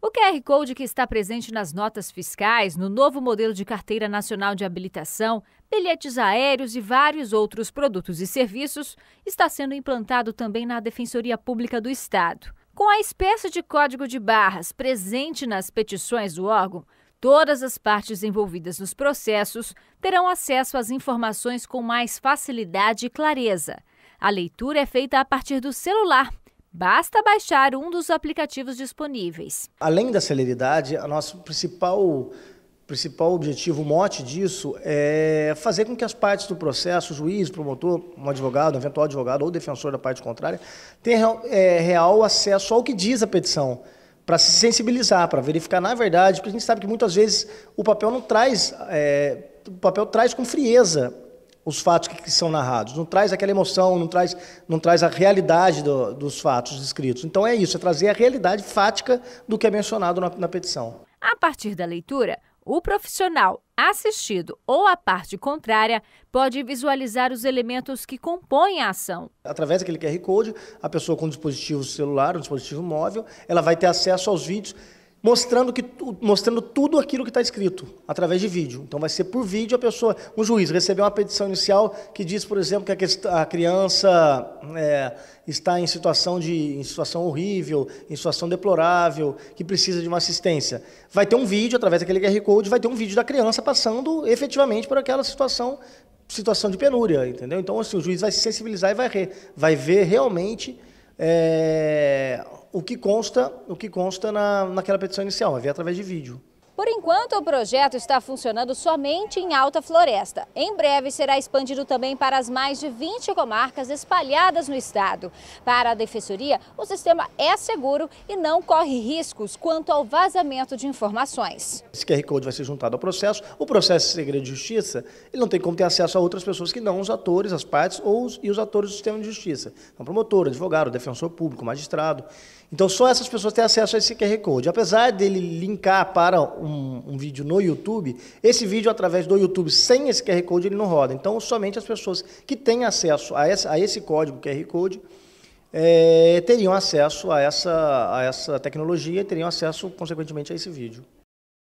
O QR Code que está presente nas notas fiscais, no novo modelo de carteira nacional de habilitação, bilhetes aéreos e vários outros produtos e serviços, está sendo implantado também na Defensoria Pública do Estado. Com a espécie de código de barras presente nas petições do órgão, todas as partes envolvidas nos processos terão acesso às informações com mais facilidade e clareza. A leitura é feita a partir do celular Basta baixar um dos aplicativos disponíveis. Além da celeridade, o nosso principal principal objetivo, mote disso, é fazer com que as partes do processo, juiz, promotor, um advogado, um eventual advogado ou defensor da parte contrária, tenham é, real acesso ao que diz a petição, para se sensibilizar, para verificar na verdade, porque a gente sabe que muitas vezes o papel não traz, é, o papel traz com frieza os fatos que, que são narrados, não traz aquela emoção, não traz, não traz a realidade do, dos fatos descritos. Então é isso, é trazer a realidade fática do que é mencionado na, na petição. A partir da leitura, o profissional assistido ou a parte contrária pode visualizar os elementos que compõem a ação. Através daquele QR Code, a pessoa com um dispositivo celular, um dispositivo móvel, ela vai ter acesso aos vídeos mostrando, que, mostrando tudo aquilo que está escrito, através de vídeo. Então vai ser por vídeo a pessoa, um juiz, receber uma petição inicial que diz, por exemplo, que a, criança é, está em situação, de, em situação horrível, em situação deplorável, que precisa de uma assistência. Vai ter um vídeo, através daquele QR Code, vai ter um vídeo da criança passando efetivamente por aquela situação situação de penúria, entendeu? Então, assim, o juiz vai se sensibilizar e vai, re, vai ver realmente é, o que consta, o que consta na, naquela petição inicial, vai vir através de vídeo. Por enquanto, o projeto está funcionando somente em Alta Floresta. Em breve, será expandido também para as mais de 20 comarcas espalhadas no estado. Para a Defensoria, o sistema é seguro e não corre riscos quanto ao vazamento de informações. Esse QR Code vai ser juntado ao processo. O processo de segredo de justiça, ele não tem como ter acesso a outras pessoas que não os atores, as partes ou os, e os atores do sistema de justiça. Então, promotor, advogado, defensor público, magistrado. Então só essas pessoas têm acesso a esse QR Code. Apesar dele linkar para um, um, vídeo no YouTube, esse vídeo através do YouTube sem esse QR Code ele não roda. Então somente as pessoas que têm acesso a, a esse código QR Code é, teriam acesso a essa, a essa tecnologia e teriam acesso, consequentemente, a esse vídeo.